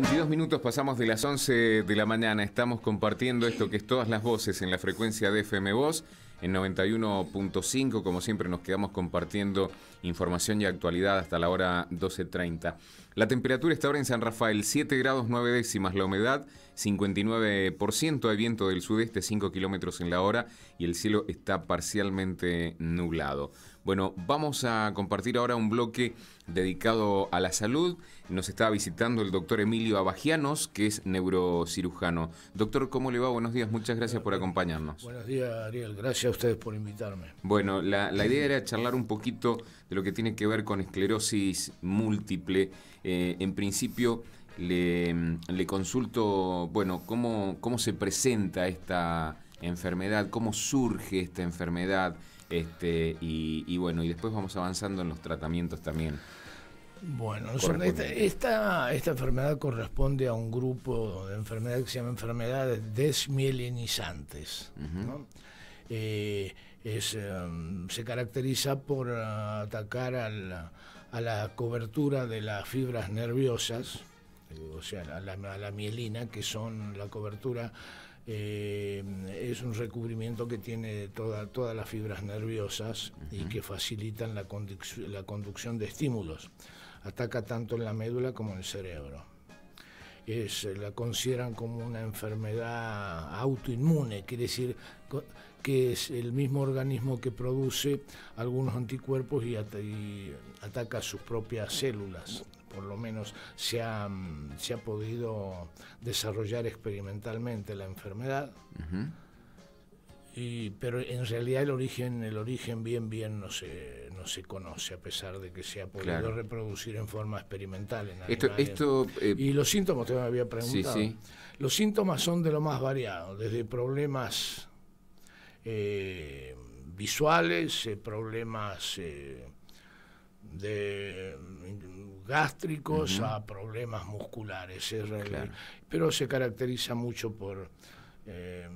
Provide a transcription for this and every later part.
22 minutos pasamos de las 11 de la mañana. Estamos compartiendo esto que es todas las voces en la frecuencia de FM Voz en 91.5. Como siempre, nos quedamos compartiendo información y actualidad hasta la hora 12.30. La temperatura está ahora en San Rafael, 7 grados 9 décimas. La humedad, 59%, hay viento del sudeste 5 kilómetros en la hora y el cielo está parcialmente nublado. Bueno, vamos a compartir ahora un bloque dedicado a la salud. Nos está visitando el doctor Emilio Abagianos, que es neurocirujano. Doctor, ¿cómo le va? Buenos días, muchas gracias por acompañarnos. Buenos días, Ariel, gracias a ustedes por invitarme. Bueno, la, idea era charlar un poquito de lo que tiene que ver con esclerosis múltiple. Eh, en principio, le, consulto, bueno, cómo, cómo se presenta esta enfermedad, cómo surge esta enfermedad, este, y, bueno, y después vamos avanzando en los tratamientos también. Bueno, esta, enfermedad corresponde a un grupo de enfermedades que se llama enfermedades desmielinizantes. Eh, eh, se caracteriza por atacar a la, a la cobertura de las fibras nerviosas o sea, la, mielina, que son la cobertura eh, es un recubrimiento que tiene toda, todas las fibras nerviosas y que facilitan la, la, conducción de estímulos. Ataca tanto en la médula como en el cerebro. Eh, la consideran como una enfermedad autoinmune, quiere decir que es el mismo organismo que produce algunos anticuerpos y ataca sus propias células por lo menos se ha, se ha podido desarrollar experimentalmente la enfermedad. Y, pero en realidad el origen, el origen bien bien no se, no se conoce, a pesar de que se ha podido reproducir en forma experimental en esto, esto eh, Y los síntomas, te me había preguntado. Los síntomas son de lo más variado, desde problemas eh, visuales, eh, problemas de gástricos a problemas musculares. Pero se caracteriza mucho por, eh,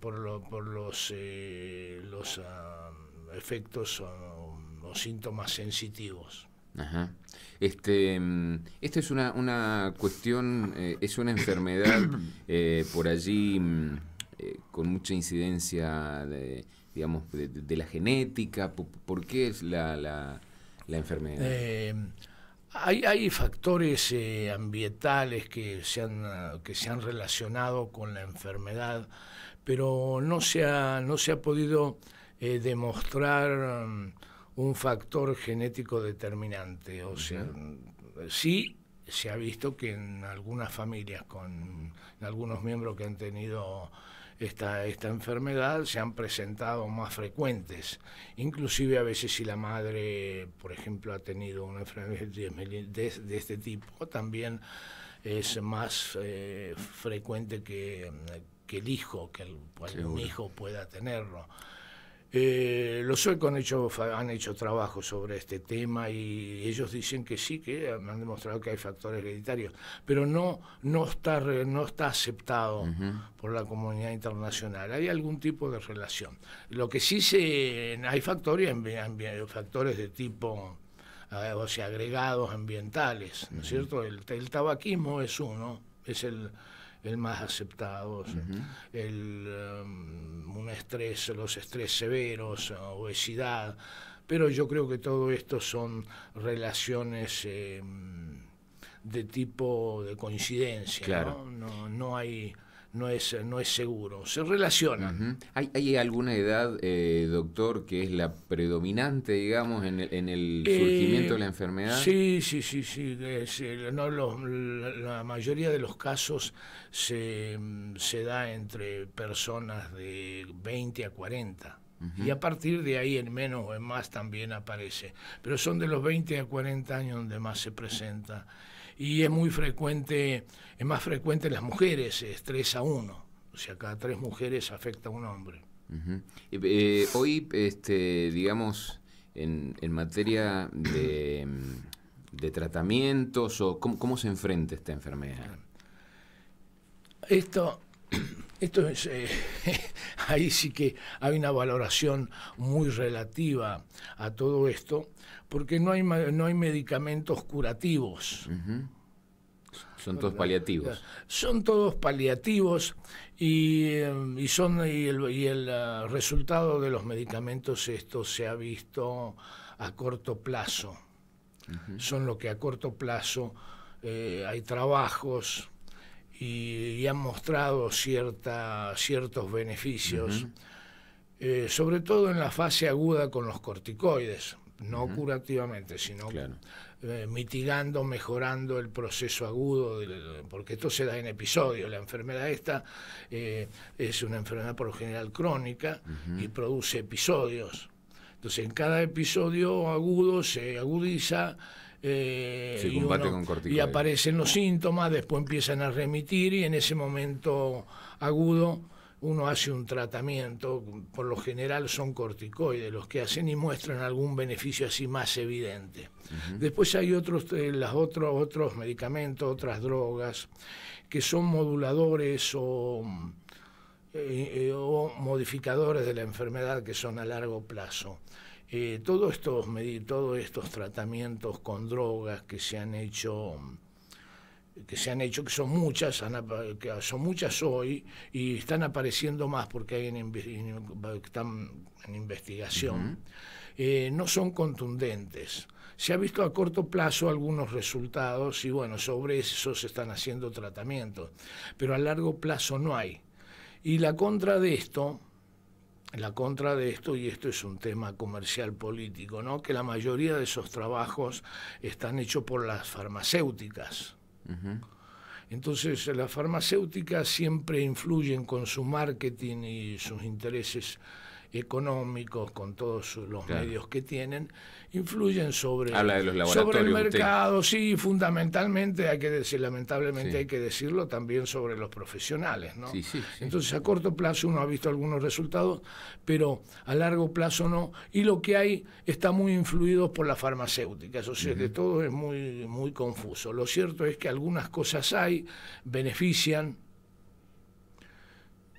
por, los, eh, los ah, efectos o, síntomas sensitivos. Este, mm, esta es una, una cuestión, eh, es una enfermedad por allí mm, con mucha incidencia de, digamos, de, la genética. ¿Por, qué es la la enfermedad? Eh, hay, hay, factores eh, ambientales que se, han, que se han relacionado con la enfermedad, pero no se ha, no se ha podido eh, demostrar mm, un factor genético determinante. O sea, sí se ha visto que en algunas familias, con algunos miembros que han tenido esta, esta enfermedad se han presentado más frecuentes. Inclusive a veces si la madre, por ejemplo, ha tenido una enfermedad de, este tipo, también es más eh, frecuente que, el hijo, que el, pues, hijo pueda tenerlo. Eh, los suecos han hecho, han hecho trabajo sobre este tema y ellos dicen que sí, que han demostrado que hay factores hereditarios, pero no, está, no está aceptado por la comunidad internacional. Hay algún tipo de relación. Lo que sí se, hay factores, factores de tipo, eh, o agregados ambientales, ¿no es cierto? El, el tabaquismo es uno, es el el más aceptado, el, um, un estrés, los estrés severos, obesidad, pero yo creo que todo esto son relaciones em, de tipo de coincidencia, No, no hay no es, no es seguro. Se relaciona ¿Hay, ¿Hay, alguna edad, eh, doctor, que es la predominante, digamos, en el, eh, surgimiento de la enfermedad? Sí, sí, sí, sí. Eh, no, la, mayoría de los casos se, se da entre personas de 20 a 40. Y a partir de ahí en menos o en más también aparece. Pero son de los 20 a 40 años donde más se presenta y es muy frecuente, es más frecuente en las mujeres, es 3 a 1, o sea, cada tres mujeres afecta a un hombre. Eh, eh, hoy, este, digamos, en, en materia de, mm, de, tratamientos, o cómo, ¿cómo se enfrenta esta enfermedad? Esto esto es, eh, ahí sí que hay una valoración muy relativa a todo esto, porque no hay, no hay medicamentos curativos. Son todos paliativos. Son todos paliativos y, eh, son, y el, eh, resultado de los medicamentos, esto se ha visto a corto plazo. Son lo que a corto plazo hay trabajos y, han mostrado cierta, ciertos beneficios, eh, sobre todo en la fase aguda con los corticoides, no curativamente, sino eh, mitigando, mejorando el proceso agudo, porque esto se da en episodios. La enfermedad esta eh, es una enfermedad por lo general crónica y produce episodios. Entonces, en cada episodio agudo se agudiza eh, y, aparecen los síntomas, después empiezan a remitir y en ese momento agudo uno hace un tratamiento, por lo general son corticoides los que hacen y muestran algún beneficio así más evidente. Después hay otros, eh, las otros medicamentos, otras drogas que son moduladores eh, o modificadores de la enfermedad que son a largo plazo. Eh, todos estos, todos estos tratamientos con drogas que se han hecho que se han hecho, que son muchas, son muchas hoy y están apareciendo más porque están en investigación, eh, no son contundentes. Se ha visto a corto plazo algunos resultados y bueno, sobre eso se están haciendo tratamientos, pero a largo plazo no hay. Y la contra de esto la contra de esto, y esto es un tema comercial político, ¿no? que la mayoría de esos trabajos están hechos por las farmacéuticas. Entonces, las farmacéuticas siempre influyen con su marketing y sus intereses económicos, con todos los medios que tienen, influyen sobre, el mercado, sí, fundamentalmente hay que decir, lamentablemente hay que decirlo también sobre los profesionales, ¿no? Entonces a corto plazo uno ha visto algunos resultados, pero a largo plazo no, y lo que hay está muy influido por las farmacéuticas, o sea, que todo es muy, muy confuso. Lo cierto es que algunas cosas hay, benefician,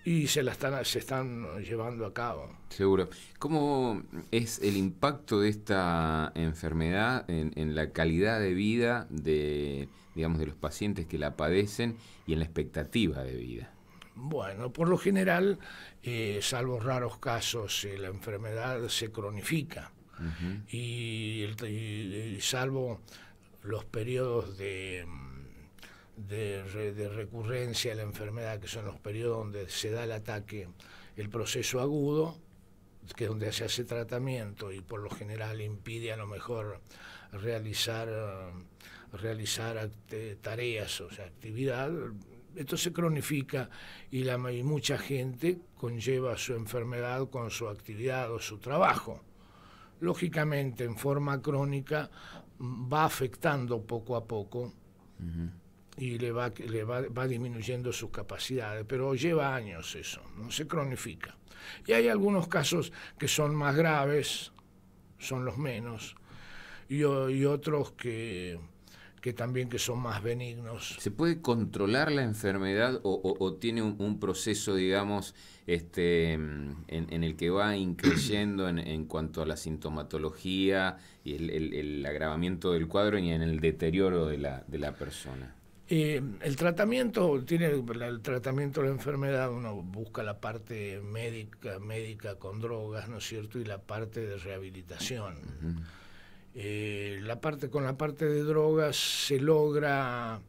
y se la están, se están llevando a cabo. Seguro. ¿Cómo es el impacto de esta enfermedad en, en, la calidad de vida de, digamos, de los pacientes que la padecen y en la expectativa de vida? Bueno, por lo general, eh, salvo raros casos, eh, la enfermedad se cronifica y salvo los periodos de mm, de, de recurrencia a la enfermedad, que son los periodos donde se da el ataque, el proceso agudo, que es donde se hace tratamiento y por lo general impide a lo mejor realizar, realizar tareas, o sea, actividad, esto se cronifica y, la, mucha gente conlleva su enfermedad con su actividad o su trabajo. Lógicamente, en forma crónica, va afectando poco a poco y le va, le va, disminuyendo sus capacidades, pero lleva años eso, no se cronifica. Y hay algunos casos que son más graves, son los menos, y, otros que, también que son más benignos. ¿Se puede controlar la enfermedad o, tiene un, proceso, digamos, este, en, el que va increyendo en, cuanto a la sintomatología y el, agravamiento del cuadro y en el deterioro de la, de la persona? Eh, el tratamiento, tiene el tratamiento de la enfermedad, uno busca la parte médica, médica con drogas, ¿no es cierto? Y la parte de rehabilitación. Eh, la parte, con la parte de drogas se logra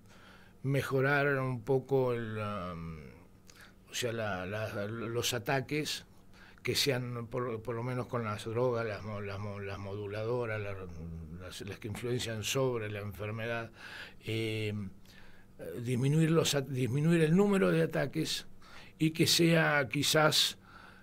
mejorar un poco um, o sea, los ataques que sean, por, lo menos con las drogas, las, las, moduladoras, las, que influencian sobre la enfermedad. Eh, eh, disminuir, disminuir el número de ataques y que sea quizás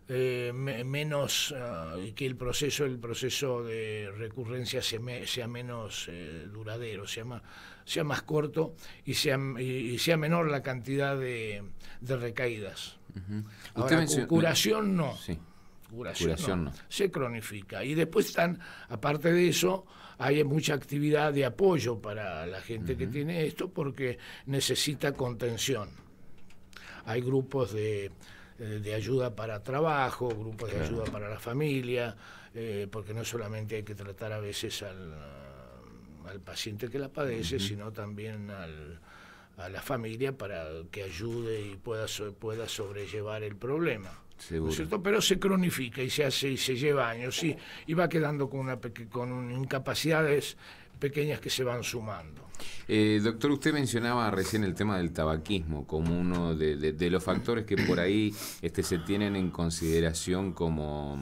eh, menos ah, que el proceso el proceso de recurrencia sea, sea menos eh, duradero sea más, sea más corto y sea y sea menor la cantidad de, de recaídas Ahora, curación no Curación, no, se cronifica. Y después están, aparte de eso, hay mucha actividad de apoyo para la gente que tiene esto porque necesita contención. Hay grupos de, eh, ayuda para trabajo, grupos de ayuda para la familia, eh, porque no solamente hay que tratar a veces al, al paciente que la padece, sino también a la familia para que ayude y pueda, pueda sobrellevar el problema cierto? Pero se cronifica y se hace y se lleva años y, va quedando con, una, con incapacidades pequeñas que se van sumando. Eh, doctor, usted mencionaba recién el tema del tabaquismo como uno de, los factores que por ahí este, se tienen en consideración como,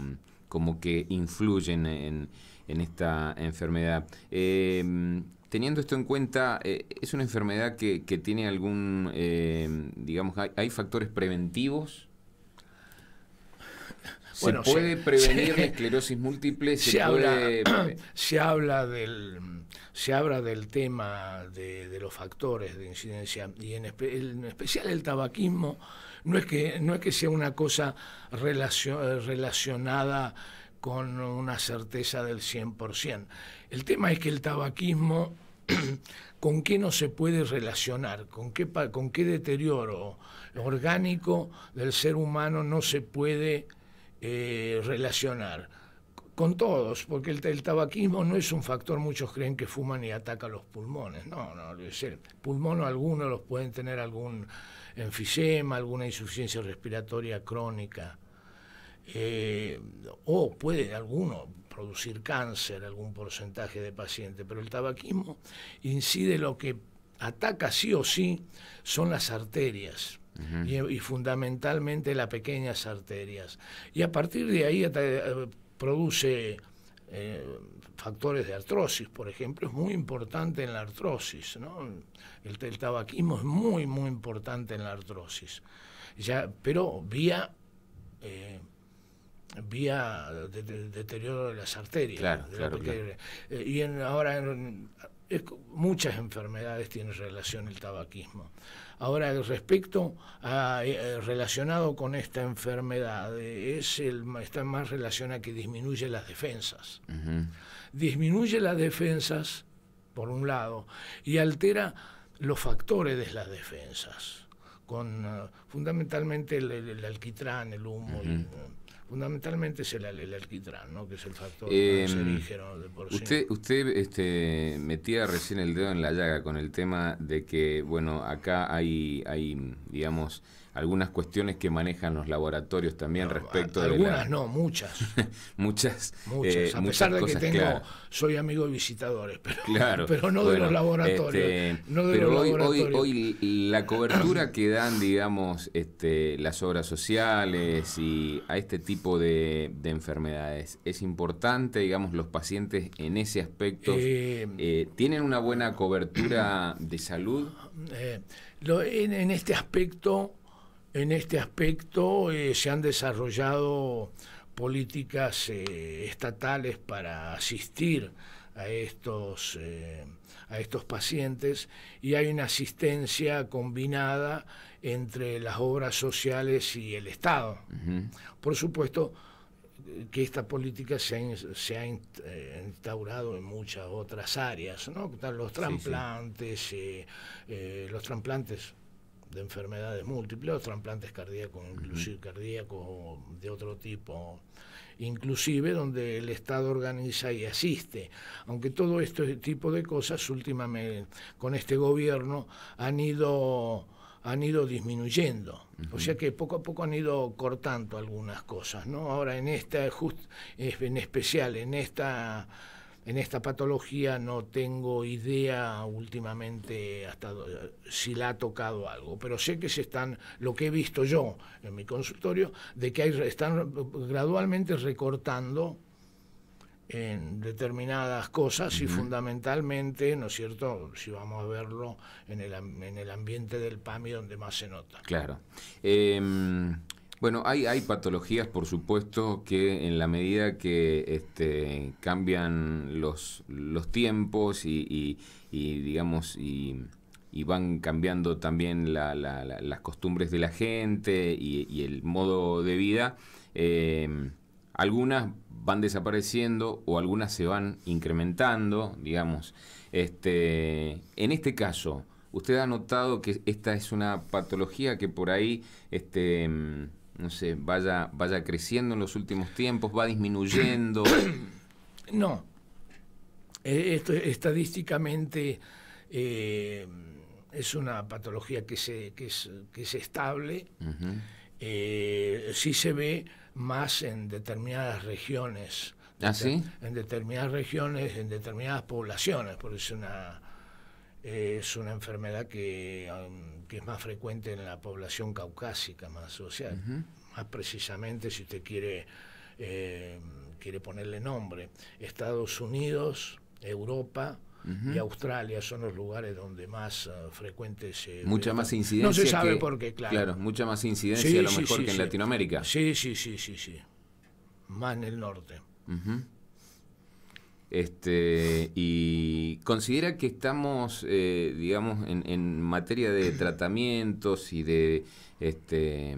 como que influyen en, en esta enfermedad. Em, teniendo esto en cuenta, eh, ¿es una enfermedad que, que tiene algún, eh, digamos, hay factores preventivos? ¿Se puede prevenir la esclerosis múltiple? Se, habla, se, habla del, se habla del tema de, los factores de incidencia y en, especial el tabaquismo. No es que, no es que sea una cosa eh, relacionada con una certeza del 100%. El tema es que el tabaquismo, ¿con qué no se puede relacionar? ¿Con qué, con qué deterioro orgánico del ser humano no se puede eh, relacionar con todos, porque el, tabaquismo no es un factor, muchos creen que fuman y ataca los pulmones. No, no, es el pulmón algunos los pueden tener algún enfisema, alguna insuficiencia respiratoria crónica, eh, o puede alguno producir cáncer, algún porcentaje de pacientes. pero el tabaquismo incide lo que ataca sí o sí son las arterias y, fundamentalmente las pequeñas arterias. Y a partir de ahí eh, produce eh, factores de artrosis, por ejemplo, es muy importante en la artrosis. ¿no? El, tabaquismo es muy, muy importante en la artrosis. pero vía... Eh, vía deterioro de las arterias. y ahora muchas enfermedades tienen relación el tabaquismo. Ahora, respecto a, eh, relacionado con esta enfermedad, es el, está más relacionado a que disminuye las defensas. Disminuye las defensas, por un lado, y altera los factores de las defensas, con ah, fundamentalmente el, alquitrán, el humo fundamentalmente es el, el alquitrán, ¿no? que es el factor em, cancerígeno de por sí. Usted, usted este, metía recién el dedo en la llaga con el tema de que, bueno, acá hay, hay digamos, algunas cuestiones que manejan los laboratorios también respecto de algunas no muchas muchas muchas eh, a pesar de que tengo soy amigo de visitadores pero pero no de los laboratorios este, pero hoy, la cobertura que dan digamos este, las obras sociales y a este tipo de, enfermedades es importante digamos los pacientes en ese aspecto eh, eh, tienen una buena cobertura de salud en este aspecto en este aspecto eh, se han desarrollado políticas eh, estatales para asistir a estos, eh, a estos pacientes y hay una asistencia combinada entre las obras sociales y el Estado. Por supuesto que esta política se ha, instaurado en muchas otras áreas, ¿no? Los trasplantes, los trasplantes de enfermedades múltiples, trasplantes cardíacos, inclusive cardíacos de otro tipo, inclusive donde el Estado organiza y asiste. Aunque todo este tipo de cosas últimamente con este gobierno han ido han ido disminuyendo. O sea que poco a poco han ido cortando algunas cosas, ¿no? Ahora en esta, just, en especial en esta en esta patología no tengo idea últimamente hasta si la ha tocado algo, pero sé que se están, lo que he visto yo en mi consultorio, de que hay, están gradualmente recortando en determinadas cosas y fundamentalmente, ¿no es cierto?, si vamos a verlo en el, en el ambiente del PAMI donde más se nota. Claro. Em, bueno, hay, hay patologías, por supuesto, que en la medida que este, cambian los, tiempos y, digamos, y, van cambiando también las costumbres de la gente y, el modo de vida, em, algunas van desapareciendo o algunas se van incrementando, digamos. Este, en este caso, usted ha notado que esta es una patología que por ahí... Este, em, no sé, vaya, vaya creciendo en los últimos tiempos, va disminuyendo? No. Eh, esto estadísticamente eh, es una patología que, se, que, es, estable. Eh, sí se ve más en determinadas regiones. ¿Ah, en determinadas regiones, en determinadas poblaciones, porque es una, es una enfermedad um, que, es más frecuente en la población caucásica, más, social. más precisamente si usted quiere, eh, quiere ponerle nombre. Estados Unidos, Europa, y Australia son los lugares donde más uh, frecuente se... mucha más incidencia. No se sabe por qué, claro. Claro, mucha más incidencia a lo mejor que en Latinoamérica. Sí, sí, sí, sí, sí. Más en el norte. Este, y considera que estamos, eh, digamos, en, en, materia de tratamientos y de, este,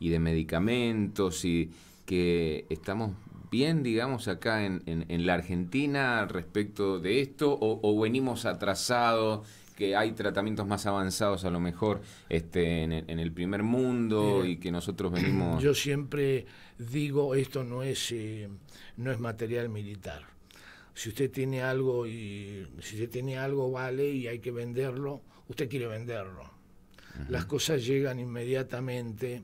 y de medicamentos y que estamos bien, digamos, acá en, en, la Argentina respecto de esto o, venimos atrasados que hay tratamientos más avanzados a lo mejor este, en, el primer mundo y que nosotros venimos... Yo siempre digo, esto no es, eh, no es material militar si usted tiene algo y si usted tiene algo vale y hay que venderlo, usted quiere venderlo. Las cosas llegan inmediatamente.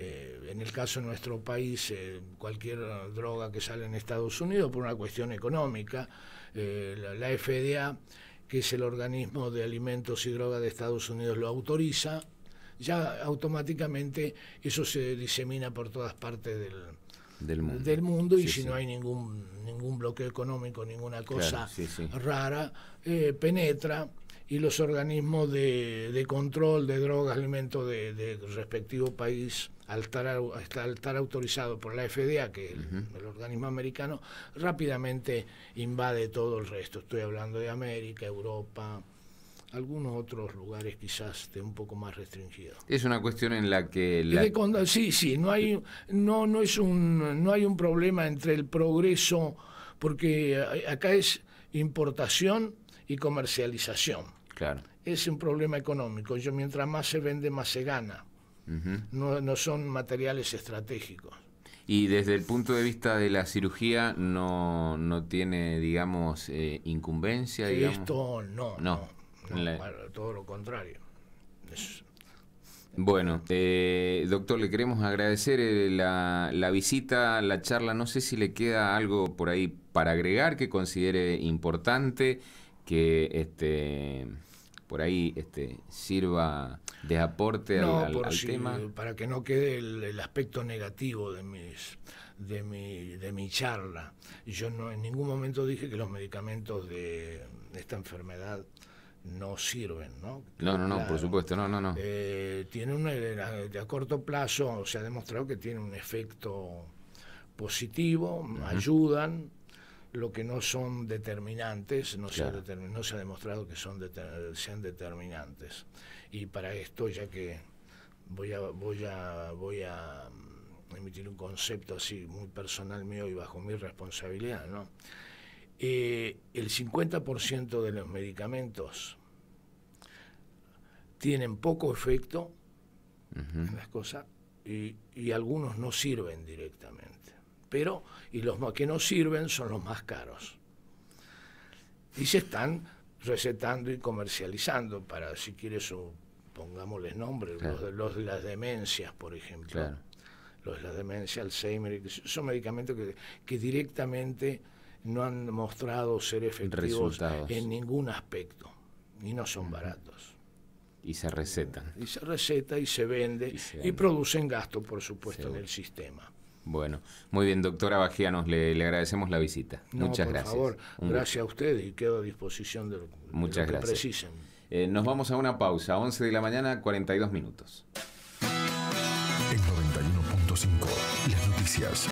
Eh, en el caso de nuestro país, eh, cualquier droga que sale en Estados Unidos por una cuestión económica, eh, la, la, FDA, que es el organismo de alimentos y drogas de Estados Unidos, lo autoriza, ya automáticamente eso se disemina por todas partes del, del mundo, y si no hay ningún, ningún bloqueo económico, ninguna cosa rara, eh, penetra y los organismos de, control de drogas, alimentos del de respectivo país, al estar, estar, autorizado por la FDA, que es el, organismo americano, rápidamente invade todo el resto. Estoy hablando de América, Europa, algunos otros lugares quizás esté un poco más restringido. Es una cuestión en la que sí, sí, no hay no no es un no hay un problema entre el progreso porque acá es importación y comercialización. Claro. Es un problema económico. Yo mientras más se vende más se gana. no, no son materiales estratégicos. Y desde el punto de vista de la cirugía, no, no tiene, digamos, eh, incumbencia. Digamos? Esto no, no, todo lo contrario. Bueno, eh, doctor, le queremos agradecer eh, la, la, visita, la charla. No sé si le queda algo por ahí para agregar que considere importante, que este por ahí este, sirva de aporte no, al, si, Para que no quede el, el, aspecto negativo de mis de mi, de mi charla. Yo no en ningún momento dije que los medicamentos de esta enfermedad no sirven, ¿no? No, no, no, por supuesto, no, no, no. Eh, tiene una, a corto plazo se ha demostrado que tiene un efecto positivo, ayudan, lo que no son determinantes, no, se, ha no se ha demostrado que son sean determinantes. Y para esto, ya que voy a, voy a, voy a mm, emitir un concepto así muy personal mío y bajo mi responsabilidad, ¿no? Eh, el 50% de los medicamentos tienen poco efecto en las cosas y, algunos no sirven directamente. Pero, y los que no sirven son los más caros. Y se están recetando y comercializando para, si quieres, un, pongámosles nombres, los, de, las demencias, por ejemplo. Los de las demencias, Alzheimer, son medicamentos que, que directamente no han mostrado ser efectivos en ningún aspecto y no son baratos. Y se recetan. Y se receta y se vende y, producen gasto, por supuesto, en el sistema. Bueno, muy bien, doctora Bajianos, le, le agradecemos la visita. Muchas gracias. Por favor, gracias a usted y quedo a disposición de lo, Muchas que gracias. precisen. Eh, nos vamos a una pausa, 11 de la mañana, 42 minutos. El 91.5, las noticias.